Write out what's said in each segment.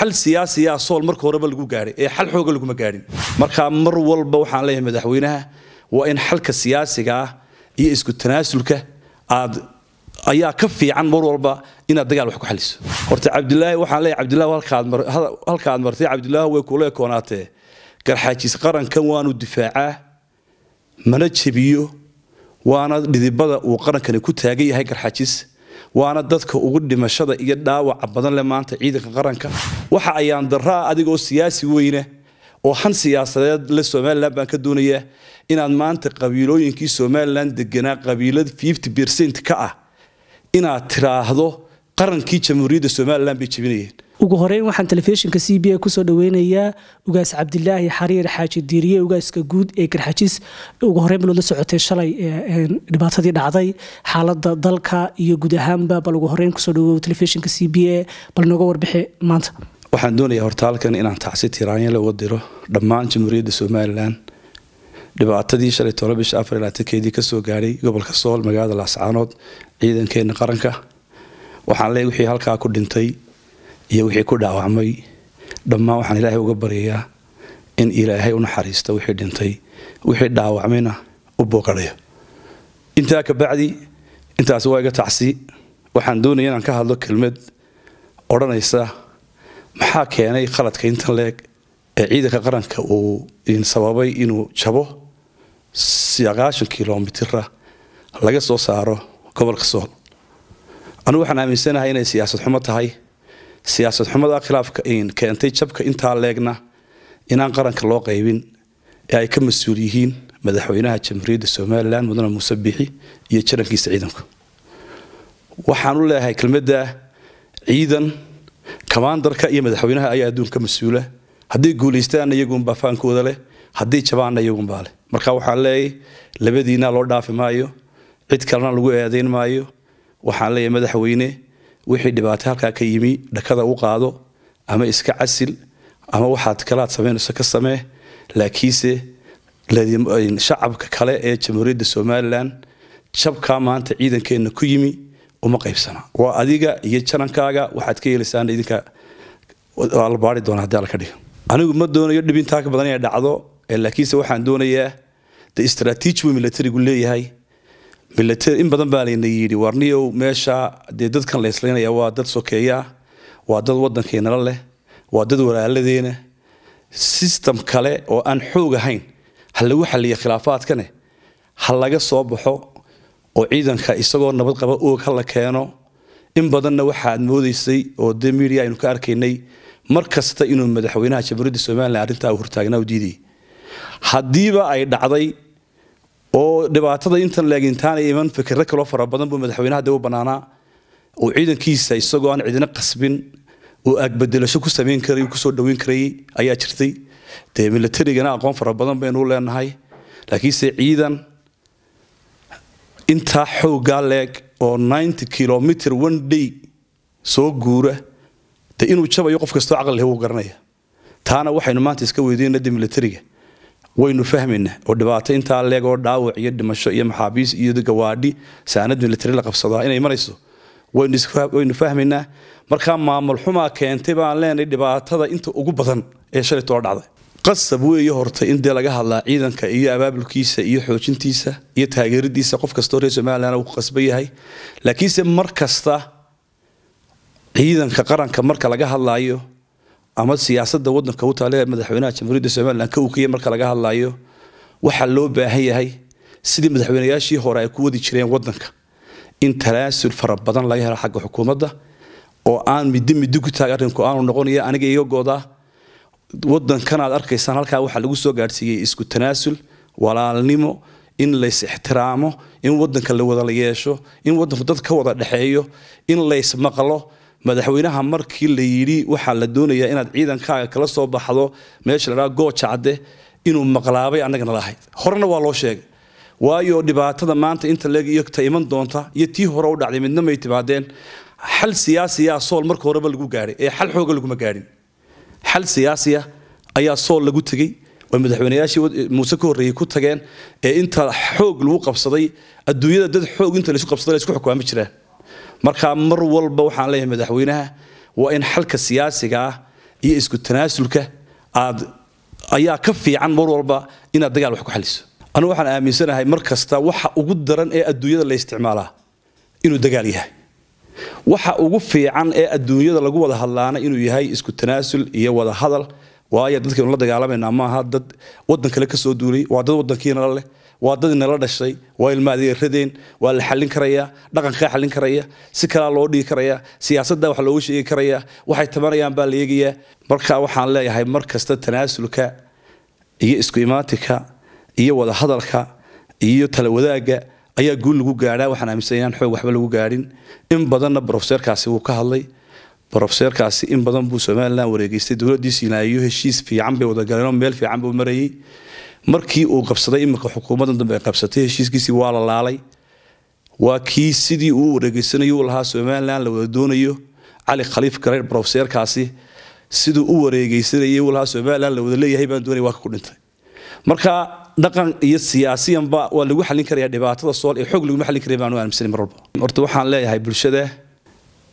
xal siyaasiya ah sool marka horeba lagu gaahay ee xal xooga laguma gaadhin markaa mar walba waxaan leeyahay madaxweynaha waa in xalka siyaasiga ah iyo isku tanaasulka aad ayaa ka fiican mar walba inaad dagaal wax ku xaliso horta cabdilaahi waxaan leeyahay cabdilaahi halkaaad martay cabdilaahi way kule ekoonaatee garxaajiis qarankan waanu difaacaa mana jebiyo waana dhidibada uu qarankani ku taagan yahay garxaajiis waana dadka ugu dhimashada iyo dhaawaca badan leh maanta ciidanka qaranka waxa ayaan daraa adigoo siyaasi weyne oo han siyaasadeed le somalilan baan ka doonayaa inaad maanta qabiilooyinkii somalilan deganaa qabiilad qabiilada ka ah inaad tiraahdo qarankii jamhuuriyadda somalilan bay jebinayeen ugu horeyn waxaan telefishinka c b a kusoo dhaweynayaa ugaas cabdilaahi xariir xaaji diiriye ugaaska guud ee garxajis ugu horeyn banu la socotay shalay dhibaatadii dhacday xaalada dalka iyo guud ahaanba bal ugu horeyn kusoo dhawow telefishinka c b a bal nooga warbixi maanta waxaan doonayaa hortaalkan inaan tacsi tiraanyale uga diro dhammaan jamhuuriyadda somalilan dhibaatadii shalay toban bisha afar laatankeedii kasoo gaadhay gobolka sool magaalada laascaanood ciidankeena qaranka waxaan leeyahay wixii halkaa ku dhintay iyo wixii ku dhaawacmay dhammaan waxaan ilaahay uga baryayaa in ilaahay u naxariisto wixii dhintay wixii dhaawacmayna u booqadhayo intaa kabacdi intaas waa iga tacsi waxaan doonaya inaan ka hadlo kelmad odhanaysa maxaa keenay qaladka intan leeg ee ciidanka qaranka uu sababay inuu jabo sagaashan kilomitira laga soo saaro gobolka sool anugu waxaan aaminsanahay inay siyaasad xumo tahay siyaasad xumada khilaafka keentay jabka intaa leegna inaan qaranka loo qaybin ee ay ka mas-uul yihiin madaxweynaha jamhuuriyadda somalilan mudane muuse bixi iyo jarankiisa ciidanku waxaan u leeyahay kelmadda ciidan kamaandarka iyo madaxweynaha ayaa adduunka mas-uula hadday guulaystaanna iyagunbaa faankooda leh haddii jabaanna iyagunbaa leh marka waxaan leeyahy labadiina loo dhaafi maayo cid kalena lagu eedayn maayo waxaan leeyahay madaxweyne wixii dhibaato halkaa ka yimi dhakada u qaado ama iska casil ama waxaad kalaad samaynayso ka samee laakiinse shacabka kale ee jamhuuriyadda somalilan jabkaa maanta ciidankeenna ku yimi uma qaybsana waa adiga iyo janankaaga waxaad ka yeelaysaan idinka la doona hadii alka dhiga anigu ma doonayo dhib intaa badan inay dhacdo laakiinse waxaan doonayaa de istraatiiji buu militarigu leeyahay in badan baa layna yidhi warniyow meesha dee dadkan la waa dad sokeeyaa waa dad wadankeennala leh waa dad walaaladeena sistam kale oo aan xoog ahayn ha lagu xaliya khilaafaadkane ha laga soo baxo oo ciidanka isagoo nabad qaba oog hala keeno in badanna waxaad moodaysay oo dee miidiya aynu ka arkaynay mar kasta inuu madaxweynaha jamhuuriyadda somalilan arrintaa u hortaagnaa u diidayay haddiiba ay dhacday oo dhibaatada intan leegintaana iman fikiro kaloo fara badan buu madaxweynaha dee u bannaanaa oo ciidankiisa isagoo aan cidina qasbin oo agbedelasho ku samayn karay kusoo dhaweyn karayay ayaa jirtay dee milatarigana aqoon fara badan baynuu leenahay laakiinse ciidan intaa xoogaa leeg oo ninety kilomitr one day soo guura dee inuu jabayo qof kastoo caqli leh wuu garanaya taana waxaynu maanta iska weydiinana dee milatariga waynu fahmaynaa oo dhibaato intaa leegoo dhaawac iyo dhimasho iyo maxaabiis iyo gawaadhi saanad militari la qabsadaa inay marayso waynu fahmaynaa markaa maamul xumaa keentay baan leenahay dhibaatada inta ugu badan ee shalayto dhacday qasab weeye horta in dee laga hadlaa ciidanka iyo abaabulkiisa iyo xoojintiisa iyo taageeradiisa qof kastoo reer somalilan uu ku qasban yahay laakiinse mar kasta ciidanka qaranka marka laga hadlaayo ama siyaasada wadanka u taale madaxweynaha jamhuuriyadda somalilan ka ukaya marka laga hadlayo waxaa loo baahan yahay sidii madaxweynayaashii hore ay ku wadi jireen wadanka in talaasul fara badan laga helo xagga xukuumadda oo aan middi middi ku taag arrinku aanu noqonaya aniga iga goodaa wadankanaad arkaysaan halkaa waxaa lagu soo gaadhsiiyey isku tanaasul walaalnimo in lays ixtiraamo in wadanka la wada yeesho in wadanku dad ka wada dhexeeyo in lays madaxweynaha markii la yidhi waxaa la doonayaa inaad ciidankaaga kala soo baxdo meesha ladhaa goojacde inuu maqlaabay annagana lahayd horena waa loo sheegay waayo dhibaatada maanta inta leeg iyo ta iman doonta iyo tii hore u dhacday midna may timaadeen xal siyaasiya sool marka horeba lagu gaahay ee xal xooga laguma gaahin xal siyaasiya ayaa sool lagu tegey oo madaxweynayaashii eh, muuse ka horreeyey ku tageen ee inta xoog lagu qabsaday adduunyada dad xoog inta laysu qabsaday la isku xukumaami marka mar walba waxaan leeyahay madaxweynaha waa in xalka siyaasiga ah iyo isku tanaasulka aad ayaa ka fiican mar walba inaad dagaal wax ku xaliso anugu waxaan aaminsanahay mar kasta waxa ugu daran ee adduunyada la isticmaalaa inuu dagaal yahay waxa ugu fiican ee adduunyada lagu wada hadlaana inuu yahay isku tanaasul iyo wada hadal waayo dadkaynu la dagaalamayna maaha dad waddan kale ka soo duulay waa dad waddankiina la leh waa dad nala dhashay waa ilma radeen waa la xallin karaya dhaqankaa xallin karaya si kalaa loo dhigi karaya siyaasadda wax loogu sheegi karaya waxay tabanayaan baa la eegayaa marka waxaan leeyahay mar kasta tanaasulka iyo isku imaatinka iyo wadahadalka iyo tala wadaagga ayaa guul lagu gaadhaa waxaan aaminsan inaan xoog waxba lagu gaadhin in badanna brofeserkaasi wuu ka hadlay brofeserkaasi in badan buu somalilan wareegeystay dowladdiisiina iyo heshiis fiican bay wadagaleen oo meel fiican buu marayay markii uu qabsaday iminka xukuumadan dambe ay qabsatay heshiiskiisii waa la laalay waa kii sidii uu wareegeysanayo u lahaa somalilan la wada doonayo cali khaliif gareer brofeserkaasi siduu u wareegeysanayay u lahaa somalilan la wada leeyahay baan doonaya waa ka ku dhintay marka dhaqan iyo siyaasiyanba waa lagu xallin karaya dhibaatada sool ee xoog laguma xallin karaya baanu aaminsanayn mar walba horta waxaan leeyahay bulshada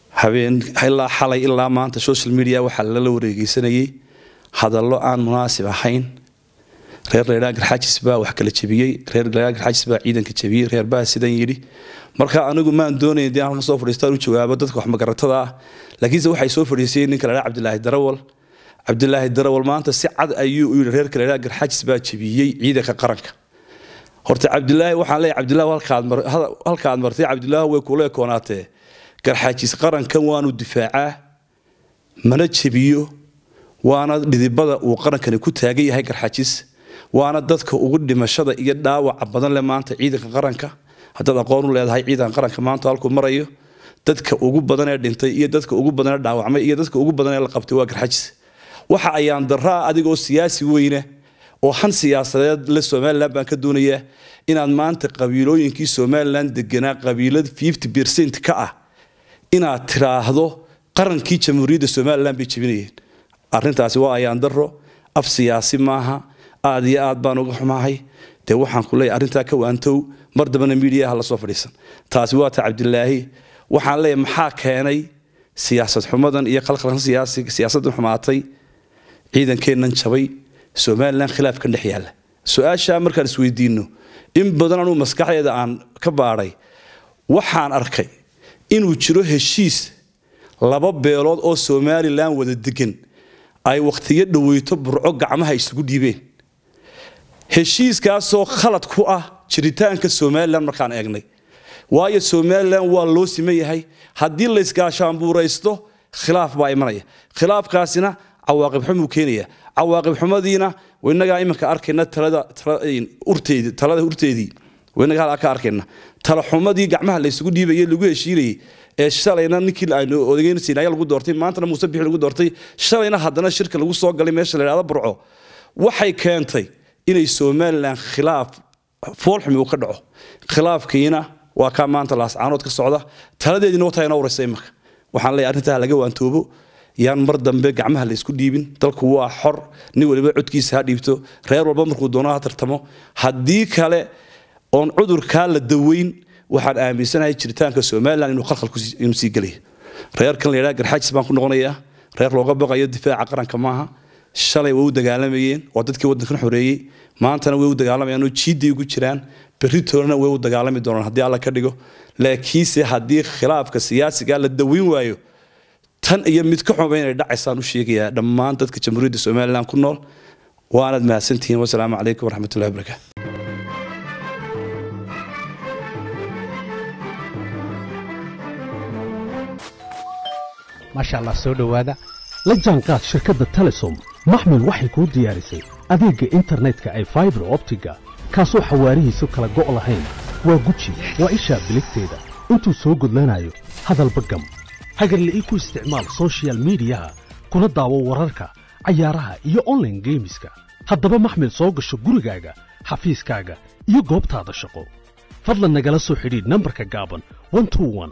habeen ilaa xalay ilaa maanta social media waxaa lala wareegeysanayay hadallo aan munaasib ahayn reer laydhaa garxaajis baa wax kala jebiyey reer laydhaa garxaajis baa ciidanka jebiyey reer baa sidan yidhi marka anigu maan doonaya dee halkan soo fadhiistaan u jawaabo dadka wax ah laakiinse waxay soo fadhiisayeen ninka laydhaa cabdilaahi darawal cabdilaahi darawal maanta si cad ayuu yidhi reerka laydhaa garxaajis baa jebiyey ciidanka qaranka horta cabdilaahi waxaan leeyahay cabdilaahi halkaad martay cabdilaahi way kula ekoonaatee garxaajis qarankan waanu difaacaa mana jebiyo waana dhidibada uu qarankani ku taagan yahay garxaajis waana dadka ugu dhimashada iyo dhaawaca badan leh maanta ciidanka qaranka haddaad aqoon u leedahay ciidanka qaranka maanta halkuu marayo dadka ugu badan ee dhintay iyo dadka ugu badan ee dhaawacmay iyo dadka ugu badan ee la qabtay waa garxajis waxa ayaan daraa adigoo siyaasi weyne oo han siyaasadeed la somalilan baan ka doonaya inaad maanta qabiilooyinkii somalilan deganaa qabiilad ft ka ah inaad tiraahdo qarankii jamhuuriyadda somalilan bay jebinayeen arintaasi waa ayaan daro af siyaasi maaha aad iyo aad baan uga xumahay dee waxaan ku leeyahay arrintaa ka waantow mar dabana miidiyaha la soo fadhiisan taasi waata cabdilaahi waxaan leeyahay maxaa keenay siyaasad xumadan iyo qalqalkan siyaasaddan xumaatay ciidankeennan jabay somalilan khilaafkan dhex yaalla su-aashaa markaan isweydiinno in badan anuu maskaxdeeda aan ka baadhay waxaan arkay inuu jiro heshiis laba beelood oo somalilan wada degan ay wakhtiyo dhoweyto burco gacmaha isugu dhiibeen heshiiskaasoo khalad ku ah jiritaanka somalilan markaan eegnay waayo somalilan waa loo siman yahay haddii laysgaashaanbuuraysto khilaaf baa imanaya khilaafkaasina cawaaqibxumuu keenaya cawaaqibxumadiina inagaa iminka arkayna talada urteedii inaga halaa ka arkayna talaxumadii gacmaha laysugu dhiibaye lagu heshiinayay ee shalayna ninkii aynu odageynsiinaya lagu doortay maantana muuse bixi lagu doortay shalayna haddana shirka lagu soo galay meesha la idhahda burco waxay keentay inay somalilan khilaaf foolxumi uu ka dhaco khilaafkiina waa kaa maanta laascaanood ka socda taladeediina wataa ina waraysay marka waxaan leeyahy arrintaa laga waantoobo yaan mar dambe gacmaha la dhiibin dalku waa xor nin waliba codkiisa ha dhiibto reer walba markuu doono ha tartamo haddii kale oon cudurkaa la daweyn waxaan aaminsanahay jiritaanka somalilan inuu khalkhal inuu sii gelaya reerkan la yidhaha garxaajis baan ku noqonayaa reer looga baqayo difaaca qaranka maaha shalay way u dagaalamayeen oo dadkii wadankan xoreeyey maantana way u dagaalamayaan oo jiiday ugu jiraan beritoorena way u dagaalami doonaan haddii alla ka dhigo laakiinse haddii khilaafka siyaasigaa la daweyn waayo tan iyo mid ka xumba inay dhacaysaan u sheegayaa dhammaan dadka jamhuuriyadda somalilan ku nool waanaad mahadsantihiin wasalaamu calaykum waraxmatullahi wabarakaatu maasha allah soo dhowaada la jaanqaad shirkadda telesom maxmil waxay kuu diyaarisay adeegga internetka ee faibar optiga kaasoo xawaarihiisu kala go' lahayn waa guji waa ishaa biligteeda intuu soo gudlanayo hadalba gam hagarle ii ku isticmaal social midiyaha kuna daawo wararka cayaaraha iyo onlaine geemiska haddaba maxmil soo gasho gurigaaga xafiiskaaga iyo goobtaada shaqo fadlan nagala soo xidhiidh nambarka gaaban